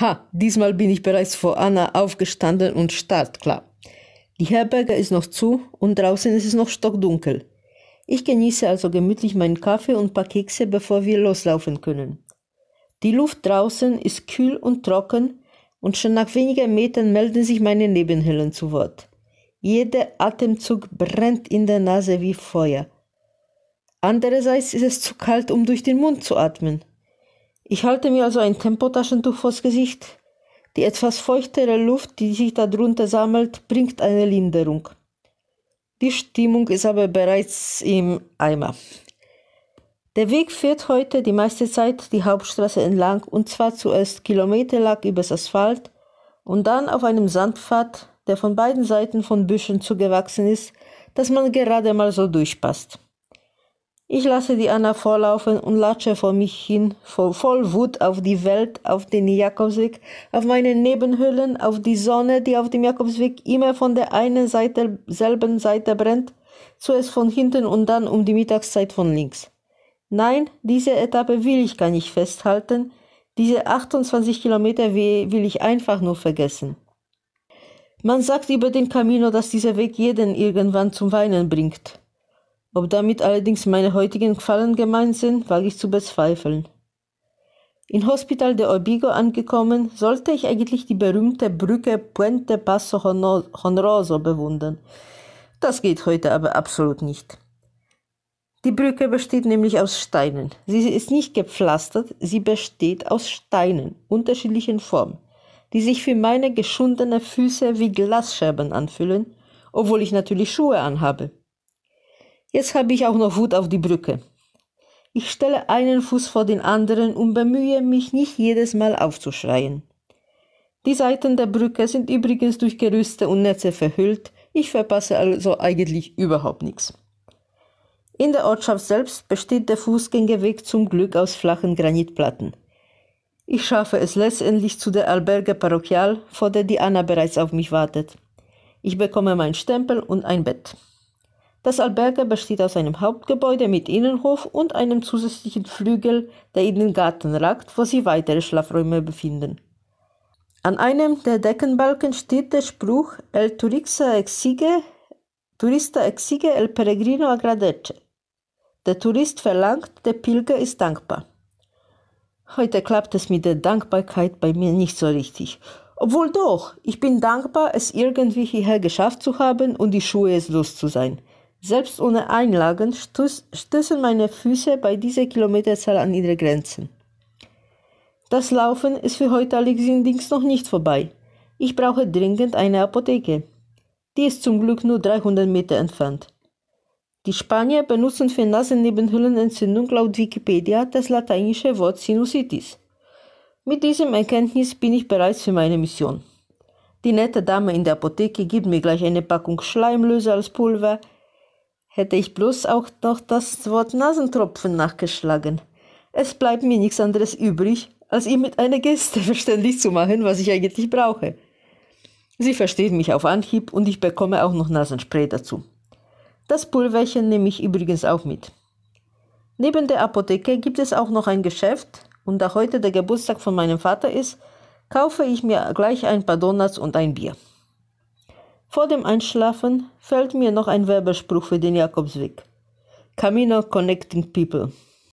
Ha, diesmal bin ich bereits vor Anna aufgestanden und startklar. Die Herberge ist noch zu und draußen ist es noch stockdunkel. Ich genieße also gemütlich meinen Kaffee und ein paar Kekse, bevor wir loslaufen können. Die Luft draußen ist kühl und trocken und schon nach wenigen Metern melden sich meine Nebenhellen zu Wort. Jeder Atemzug brennt in der Nase wie Feuer. Andererseits ist es zu kalt, um durch den Mund zu atmen. Ich halte mir also ein Tempotaschentuch vors Gesicht. Die etwas feuchtere Luft, die sich darunter sammelt, bringt eine Linderung. Die Stimmung ist aber bereits im Eimer. Der Weg führt heute die meiste Zeit die Hauptstraße entlang und zwar zuerst kilometerlang übers Asphalt und dann auf einem Sandpfad, der von beiden Seiten von Büschen zugewachsen ist, dass man gerade mal so durchpasst. Ich lasse die Anna vorlaufen und latsche vor mich hin, voll, voll Wut auf die Welt, auf den Jakobsweg, auf meine Nebenhöhlen, auf die Sonne, die auf dem Jakobsweg immer von der einen Seite, selben Seite brennt, zuerst von hinten und dann um die Mittagszeit von links. Nein, diese Etappe will ich gar nicht festhalten, diese 28 Kilometer will ich einfach nur vergessen. Man sagt über den Camino, dass dieser Weg jeden irgendwann zum Weinen bringt. Ob damit allerdings meine heutigen Gefallen gemeint sind, wage ich zu bezweifeln. In Hospital de Obigo angekommen, sollte ich eigentlich die berühmte Brücke Puente Paso Honroso bewundern. Das geht heute aber absolut nicht. Die Brücke besteht nämlich aus Steinen. Sie ist nicht gepflastert, sie besteht aus Steinen unterschiedlichen Formen, die sich für meine geschundenen Füße wie Glasscherben anfühlen, obwohl ich natürlich Schuhe anhabe. Jetzt habe ich auch noch Wut auf die Brücke. Ich stelle einen Fuß vor den anderen und bemühe mich nicht jedes Mal aufzuschreien. Die Seiten der Brücke sind übrigens durch Gerüste und Netze verhüllt, ich verpasse also eigentlich überhaupt nichts. In der Ortschaft selbst besteht der Fußgängerweg zum Glück aus flachen Granitplatten. Ich schaffe es letztendlich zu der Alberge Parochial, vor der die Anna bereits auf mich wartet. Ich bekomme meinen Stempel und ein Bett. Das Alberger besteht aus einem Hauptgebäude mit Innenhof und einem zusätzlichen Flügel, der in den Garten ragt, wo sich weitere Schlafräume befinden. An einem der Deckenbalken steht der Spruch El Turista exige, Turista exige el peregrino agradece. Der Tourist verlangt, der Pilger ist dankbar. Heute klappt es mit der Dankbarkeit bei mir nicht so richtig. Obwohl doch, ich bin dankbar, es irgendwie hierher geschafft zu haben und die Schuhe ist los zu sein. Selbst ohne Einlagen stößen meine Füße bei dieser Kilometerzahl an ihre Grenzen. Das Laufen ist für heute allerdings noch nicht vorbei. Ich brauche dringend eine Apotheke. Die ist zum Glück nur 300 Meter entfernt. Die Spanier benutzen für Nasennebenhüllenentzündung laut Wikipedia das lateinische Wort Sinusitis. Mit diesem Erkenntnis bin ich bereits für meine Mission. Die nette Dame in der Apotheke gibt mir gleich eine Packung Schleimlöser als Pulver, hätte ich bloß auch noch das Wort Nasentropfen nachgeschlagen. Es bleibt mir nichts anderes übrig, als ihr mit einer Geste verständlich zu machen, was ich eigentlich brauche. Sie versteht mich auf Anhieb und ich bekomme auch noch Nasenspray dazu. Das Pulverchen nehme ich übrigens auch mit. Neben der Apotheke gibt es auch noch ein Geschäft und da heute der Geburtstag von meinem Vater ist, kaufe ich mir gleich ein paar Donuts und ein Bier. Vor dem Einschlafen fällt mir noch ein Werbespruch für den Jakobsweg. Camino Connecting People.